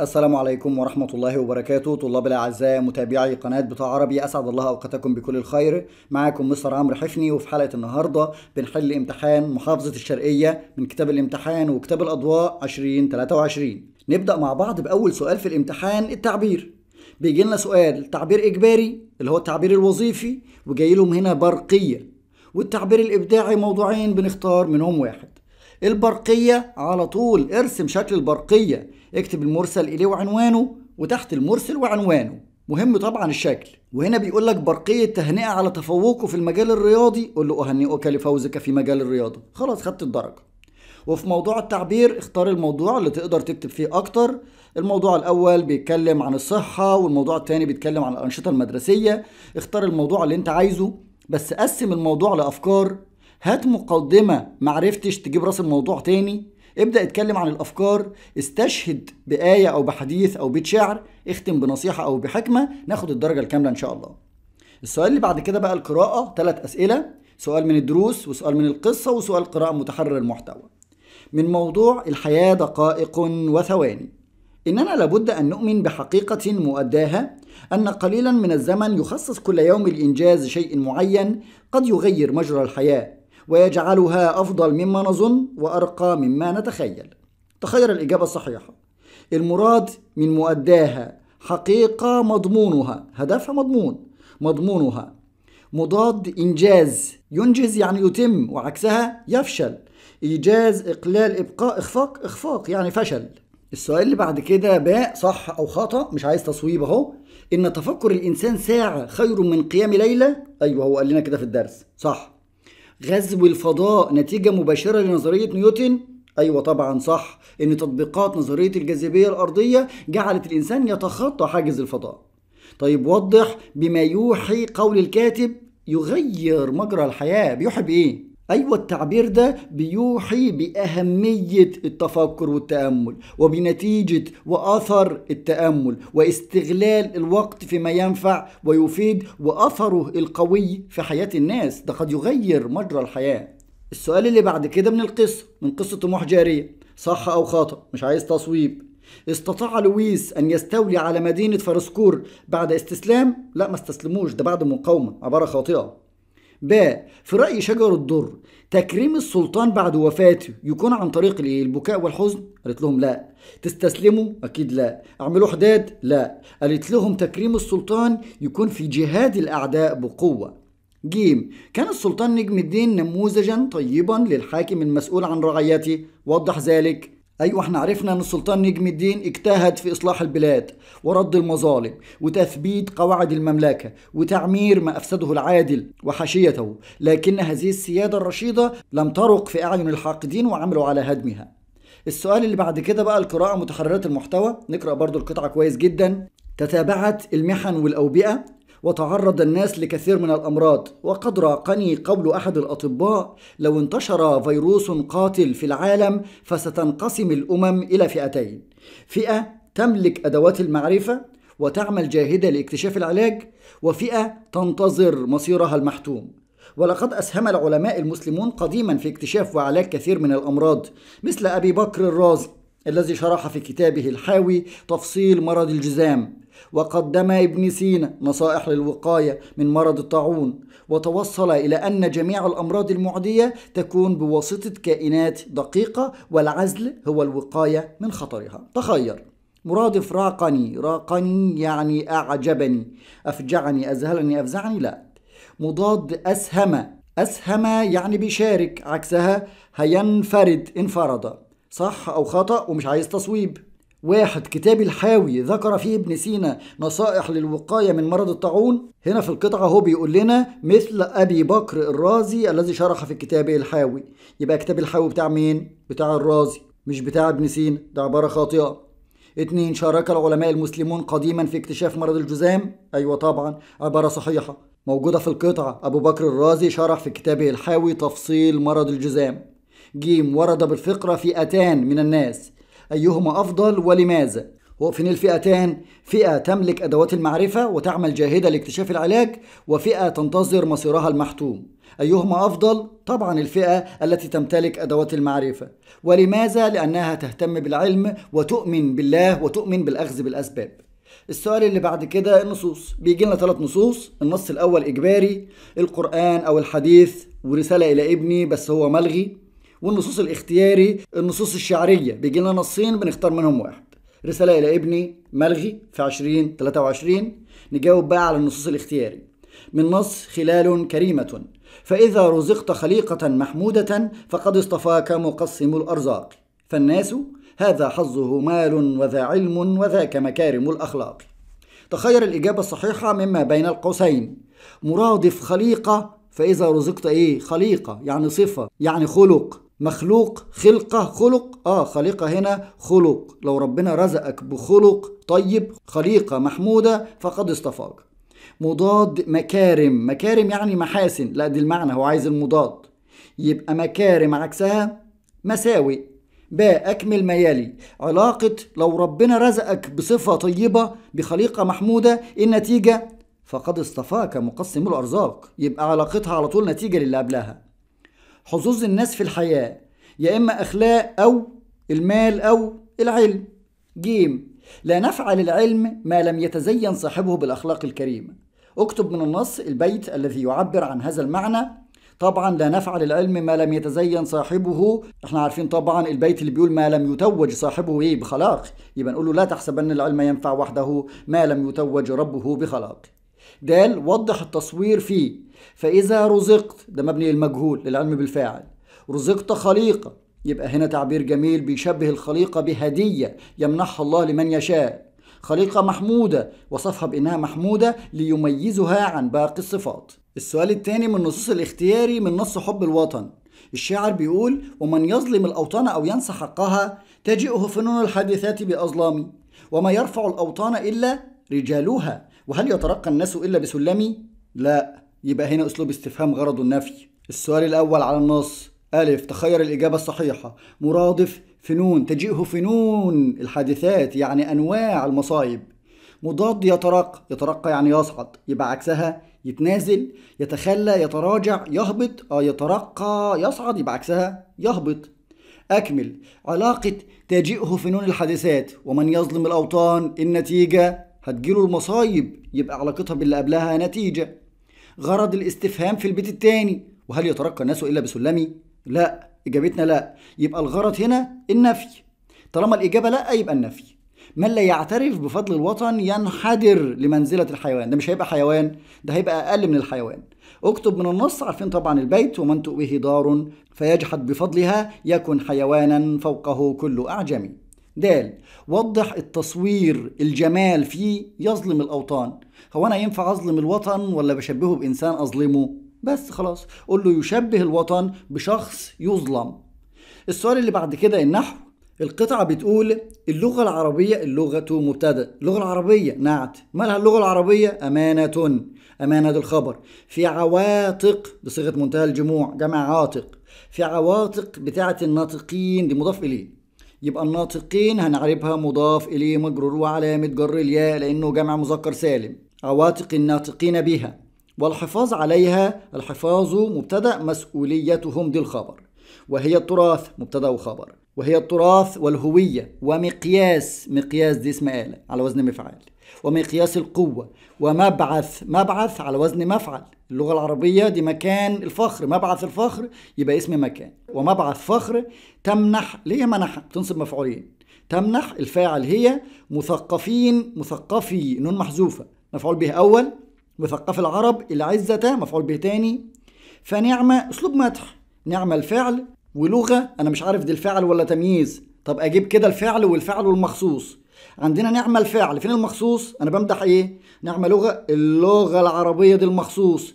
السلام عليكم ورحمة الله وبركاته طلاب الأعزاء متابعي قناة بتاع عربي أسعد الله أوقاتكم بكل الخير معاكم مستر عمرو حفني وفي حلقة النهاردة بنحل امتحان محافظة الشرقية من كتاب الامتحان وكتاب الأضواء 2023 نبدأ مع بعض بأول سؤال في الامتحان التعبير بيجي لنا سؤال تعبير إجباري اللي هو التعبير الوظيفي وجاي لهم هنا برقية والتعبير الإبداعي موضوعين بنختار منهم واحد البرقية على طول ارسم شكل البرقية اكتب المرسل إليه وعنوانه وتحت المرسل وعنوانه مهم طبعا الشكل وهنا بيقول لك برقية تهنئة على تفوقه في المجال الرياضي قول له أهنئك لفوزك في مجال الرياضة خلاص خدت الدرجة وفي موضوع التعبير اختار الموضوع اللي تقدر تكتب فيه أكتر الموضوع الأول بيتكلم عن الصحة والموضوع الثاني بيتكلم عن الأنشطة المدرسية اختار الموضوع اللي أنت عايزه بس قسم الموضوع لأفكار هات مقدمة معرفتش تجيب راس الموضوع تاني ابدأ اتكلم عن الأفكار استشهد بآية أو بحديث أو بيت شعر اختم بنصيحة أو بحكمة ناخد الدرجة الكاملة إن شاء الله السؤال اللي بعد كده بقى القراءة ثلاث أسئلة سؤال من الدروس وسؤال من القصة وسؤال قراءة متحرر المحتوى من موضوع الحياة دقائق وثواني إننا لابد أن نؤمن بحقيقة مؤداها أن قليلا من الزمن يخصص كل يوم لإنجاز شيء معين قد يغير مجرى الحياة ويجعلها أفضل مما نظن وأرقى مما نتخيل تخيل الإجابة الصحيحة المراد من مؤداها حقيقة مضمونها هدفها مضمون مضمونها مضاد إنجاز ينجز يعني يتم وعكسها يفشل إيجاز إقلال إبقاء إخفاق إخفاق يعني فشل السؤال اللي بعد كده باء صح أو خطأ مش عايز تصويب أهو إن تفكر الإنسان ساعة خير من قيام ليلة أيوه هو قال لنا كده في الدرس صح غزو الفضاء نتيجة مباشرة لنظرية نيوتن؟ أيوة طبعا صح إن تطبيقات نظرية الجاذبية الأرضية جعلت الإنسان يتخطى حاجز الفضاء طيب وضح بما يوحي قول الكاتب يغير مجرى الحياة بيوحي بإيه؟ أيوة التعبير ده بيوحي بأهمية التفكر والتأمل وبنتيجة وأثر التأمل واستغلال الوقت فيما ينفع ويفيد وأثره القوي في حياة الناس ده قد يغير مجرى الحياة السؤال اللي بعد كده من القصة من قصة طموح جارية صح أو خطأ مش عايز تصويب استطاع لويس أن يستولي على مدينة فرسكور بعد استسلام لا ما استسلموش ده بعد مقاومة عبارة خاطئة ب في رأي شجر الدر تكريم السلطان بعد وفاته يكون عن طريق الايه البكاء والحزن قالت لهم لا تستسلموا اكيد لا اعملوا حداد لا قالت لهم تكريم السلطان يكون في جهاد الاعداء بقوه جيم كان السلطان نجم الدين نموذجا طيبا للحاكم المسؤول عن رعيته وضح ذلك أيوة احنا عرفنا أن السلطان نجم الدين اجتهد في إصلاح البلاد ورد المظالم وتثبيت قواعد المملكة وتعمير ما أفسده العادل وحاشيته لكن هذه السيادة الرشيدة لم ترق في أعين الحاقدين وعملوا على هدمها السؤال اللي بعد كده بقى القراءة متحررات المحتوى نقرأ برضو القطعة كويس جدا تتابعت المحن والأوبئة وتعرض الناس لكثير من الأمراض وقد راقني قول أحد الأطباء لو انتشر فيروس قاتل في العالم فستنقسم الأمم إلى فئتين فئة تملك أدوات المعرفة وتعمل جاهدة لاكتشاف العلاج وفئة تنتظر مصيرها المحتوم ولقد أسهم العلماء المسلمون قديما في اكتشاف وعلاج كثير من الأمراض مثل أبي بكر الرازي الذي شرح في كتابه الحاوي تفصيل مرض الجزام وقدم ابن سينا نصائح للوقاية من مرض الطاعون وتوصل إلى أن جميع الأمراض المعدية تكون بواسطة كائنات دقيقة والعزل هو الوقاية من خطرها تخير مرادف راقني راقني يعني أعجبني أفجعني أذهلني أفزعني لا مضاد أسهم أسهم يعني بيشارك عكسها هينفرد انفرد صح أو خطأ ومش عايز تصويب واحد كتاب الحاوي ذكر فيه ابن سينا نصائح للوقاية من مرض الطاعون هنا في القطعة هو بيقول لنا مثل أبي بكر الرازي الذي شرح في كتابه الحاوي يبقى كتاب الحاوي بتاع مين؟ بتاع الرازي مش بتاع ابن سينا ده عبارة خاطئة اتنين شارك العلماء المسلمون قديما في اكتشاف مرض الجزام أيوة طبعا عبارة صحيحة موجودة في القطعة أبو بكر الرازي شرح في كتابه الحاوي تفصيل مرض الجزام جيم ورد بالفقرة في أتان من الناس أيهما أفضل ولماذا وفين الفئتان فئة تملك أدوات المعرفة وتعمل جاهدة لاكتشاف العلاج وفئة تنتظر مصيرها المحتوم أيهما أفضل؟ طبعا الفئة التي تمتلك أدوات المعرفة ولماذا؟ لأنها تهتم بالعلم وتؤمن بالله وتؤمن بالأخذ بالأسباب السؤال اللي بعد كده النصوص بيجي لنا ثلاث نصوص النص الأول إجباري القرآن أو الحديث ورسالة إلى ابني بس هو ملغي والنصوص الاختياري النصوص الشعرية بيجي لنا نصين بنختار منهم واحد رسالة إلى ابني ملغي في 20 وعشرين نجاوب بقى على النصوص الاختياري من نص خلال كريمة فإذا رزقت خليقة محمودة فقد اصطفاك مقسم الأرزاق فالناس هذا حظه مال وذا علم وذاك مكارم الأخلاق تخير الإجابة الصحيحة مما بين القوسين مرادف خليقة فإذا رزقت إيه خليقة يعني صفة يعني خلق مخلوق خلقة خلق آه خليقة هنا خلق لو ربنا رزقك بخلق طيب خليقة محمودة فقد اصطفاك مضاد مكارم مكارم يعني محاسن لا دي المعنى هو عايز المضاد يبقى مكارم عكسها مساوي باء أكمل ما يلي علاقة لو ربنا رزقك بصفة طيبة بخليقة محمودة إيه النتيجة فقد اصطفاك مقسم الأرزاق يبقى علاقتها على طول نتيجة للي قبلها حظوظ الناس في الحياة يا إما أخلاق أو المال أو العلم جيم لا نفع للعلم ما لم يتزين صاحبه بالأخلاق الكريمة اكتب من النص البيت الذي يعبر عن هذا المعنى طبعا لا نفع للعلم ما لم يتزين صاحبه احنا عارفين طبعا البيت اللي بيقول ما لم يتوج صاحبه ايه بخلاق يبقى نقول له لا تحسبن العلم ينفع وحده ما لم يتوج ربه بخلاق د وضح التصوير فيه فإذا رزقت ده مبني للمجهول للعلم بالفاعل رزقت خليقة يبقى هنا تعبير جميل بيشبه الخليقة بهدية يمنحها الله لمن يشاء خليقة محمودة وصفها بأنها محمودة ليميزها عن باقي الصفات السؤال الثاني من النصوص الاختياري من نص حب الوطن الشاعر بيقول ومن يظلم الأوطان أو ينسى حقها تجئه فنون الحادثات بأظلام وما يرفع الأوطان إلا رجالها وهل يترقى الناس إلا بسلمي؟ لا يبقى هنا أسلوب استفهام غرضه النفي السؤال الأول على النص ألف تخير الإجابة الصحيحة مرادف فنون تجيئه فنون الحادثات يعني أنواع المصايب مضاد يترقى يترقى يعني يصعد يبقى عكسها يتنازل يتخلى يتراجع يهبط آه يترقى يصعد يبقى عكسها يهبط أكمل علاقة تجيئه فنون الحادثات ومن يظلم الأوطان النتيجة هتجيله المصايب يبقى علاقتها باللي قبلها نتيجة غرض الاستفهام في البيت التاني وهل يترقى الناس إلا بسلمي؟ لا إجابتنا لا يبقى الغرض هنا النفي طالما الإجابة لا يبقى النفي من لا يعترف بفضل الوطن ينحدر لمنزلة الحيوان ده مش هيبقى حيوان ده هيبقى أقل من الحيوان اكتب من النص عارفين طبعا البيت ومن تؤويه دار فيجحد بفضلها يكن حيوانا فوقه كل أعجمي د وضح التصوير الجمال فيه يظلم الأوطان هو أنا ينفع أظلم الوطن ولا بشبهه بإنسان أظلمه بس خلاص قول له يشبه الوطن بشخص يظلم السؤال اللي بعد كده النحو القطعة بتقول اللغة العربية اللغة مبتدأ اللغة العربية نعت مالها اللغة العربية أمانة أمانة الخبر في عواتق بصيغة منتهى الجموع جمع عاتق في عواتق بتاعة الناطقين دي مضاف إليه يبقى الناطقين هنعربها مضاف إليه مجرور وعلامة جر الياء لأنه جمع مذكر سالم عواتق الناطقين بها والحفاظ عليها الحفاظ مبتدأ مسؤوليتهم دي الخبر وهي التراث مبتدأ وخبر وهي التراث والهوية ومقياس مقياس دي اسم آلة على وزن مفعال ومقياس القوة ومبعث مبعث على وزن مفعل اللغة العربية دي مكان الفخر مبعث الفخر يبقى اسم مكان ومبعث فخر تمنح ليه منح تنصب مفعولين تمنح الفاعل هي مثقفين مثقفي نون محذوفة مفعول به أول مثقف العرب العزة مفعول به تاني فنعمة أسلوب مدح نعمة الفعل ولغة أنا مش عارف دي الفعل ولا تمييز طب أجيب كده الفعل والفعل والمخصوص عندنا نعمة الفاعل فين المخصوص انا بمدح ايه نعمة لغة اللغة العربية دي المخصوص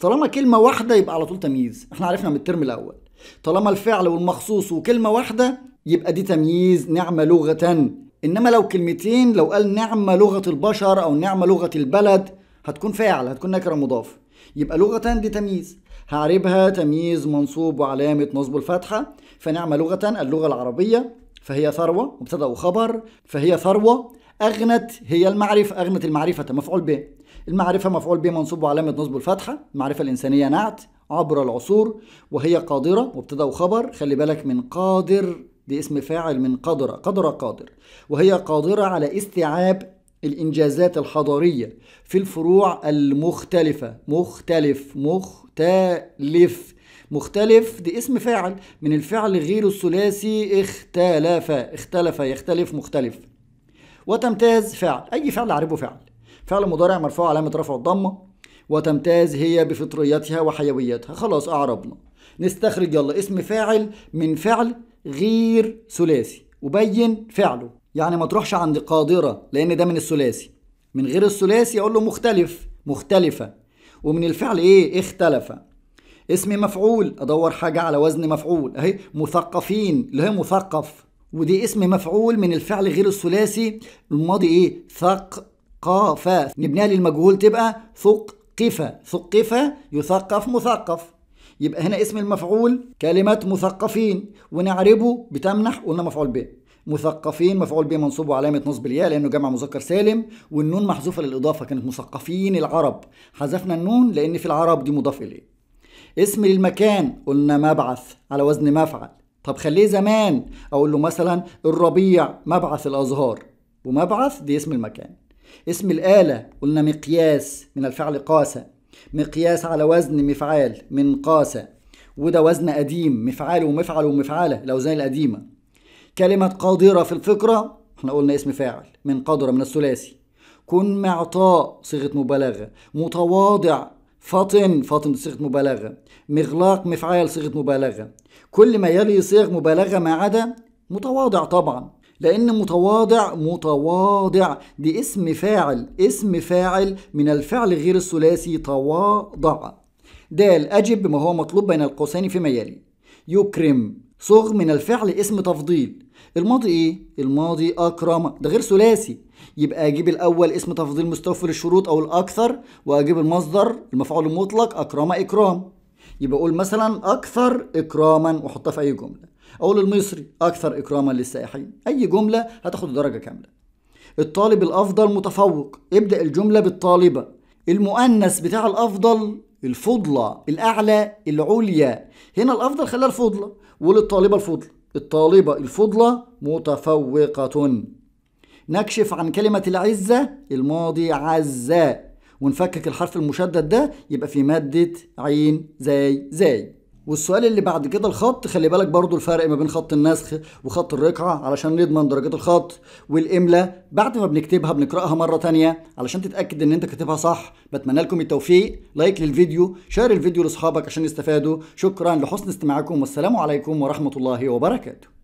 طالما كلمة واحدة يبقى على طول تمييز احنا عرفنا من الترم الاول طالما الفعل والمخصوص وكلمة واحدة يبقى دي تمييز نعمة لغة انما لو كلمتين لو قال نعمة لغة البشر او نعمة لغة البلد هتكون فاعل هتكون نكرة مضاف يبقى لغة دي تمييز هعربها تمييز منصوب وعلامة نصب الفتحة فنعمة لغة اللغة العربية فهي ثروة مبتدأ وخبر فهي ثروة أغنت هي المعرفة أغنت المعرفة مفعول به المعرفة مفعول به منصوب وعلامة نصب الفتحة المعرفة الإنسانية نعت عبر العصور وهي قادرة مبتدأ وخبر خلي بالك من قادر دي اسم فاعل من قدر قدر قادر وهي قادرة على استيعاب الإنجازات الحضارية في الفروع المختلفة مختلف مختلف مختلف دي اسم فاعل من الفعل غير الثلاثي اختلف اختلف يختلف مختلف وتمتاز فعل أي فعل أعربه فعل فعل مضارع مرفوع علامة رفع الضمة وتمتاز هي بفطريتها وحيويتها خلاص أعربنا نستخرج يلا اسم فاعل من فعل غير ثلاثي وبين فعله يعني ما تروحش عند قادرة لأن ده من الثلاثي من غير الثلاثي أقول له مختلف مختلفة ومن الفعل إيه اختلف اسم مفعول ادور حاجه على وزن مفعول اهي مثقفين اللي هي مثقف ودي اسم مفعول من الفعل غير الثلاثي الماضي ايه ثق قاف نبنيها للمجهول تبقى ثقف ثقفة يثقف مثقف يبقى هنا اسم المفعول كلمة مثقفين ونعربه بتمنح قلنا مفعول به مثقفين مفعول به منصوب وعلامة نصب الياء لأنه جمع مذكر سالم والنون محذوفة للإضافة كانت مثقفين العرب حذفنا النون لأن في العرب دي مضاف إليه اسم للمكان قلنا مبعث على وزن مفعل طب خليه زمان اقول له مثلا الربيع مبعث الازهار ومبعث دي اسم المكان اسم الآلة قلنا مقياس من الفعل قاسة مقياس على وزن مفعال من قاسة وده وزن قديم مفعال ومفعل ومفعلة الأوزان القديمة كلمة قادرة في الفكرة احنا قلنا اسم فاعل من قدرة من الثلاثي كن معطاء صيغة مبالغة متواضع فطن فطن صيغة مبالغة مغلاق مفعال صيغة مبالغة كل ما يلي صيغ مبالغة ما عدا متواضع طبعا لأن متواضع متواضع دي اسم فاعل اسم فاعل من الفعل غير الثلاثي تواضع دال أجب بما هو مطلوب بين القوسين فيما يلي يكرم صغ من الفعل اسم تفضيل الماضي ايه الماضي اكرم ده غير ثلاثي يبقى اجيب الاول اسم تفضيل مستوفي للشروط او الاكثر واجيب المصدر المفعول المطلق اكرم اكرام يبقى اقول مثلا اكثر اكراما واحطها في اي جمله اقول المصري اكثر اكراما للسائحين اي جمله هتاخد درجه كامله الطالب الافضل متفوق ابدا الجمله بالطالبه المؤنث بتاع الافضل الفضلى الاعلى العليا هنا الافضل خليها الفضلى وللطالبه الفضلى الطالبة الفضلة متفوقة نكشف عن كلمة العزة الماضي عزاء ونفكك الحرف المشدد ده يبقى في مادة عين زي زي والسؤال اللي بعد كده الخط خلي بالك برضو الفرق ما بين خط النسخ وخط الرقعة علشان نضمن درجات الخط والاملاء بعد ما بنكتبها بنقرأها مرة تانية علشان تتأكد إن أنت كاتبها صح بتمنى لكم التوفيق لايك للفيديو شير الفيديو لأصحابك عشان يستفادوا شكرا لحسن استماعكم والسلام عليكم ورحمة الله وبركاته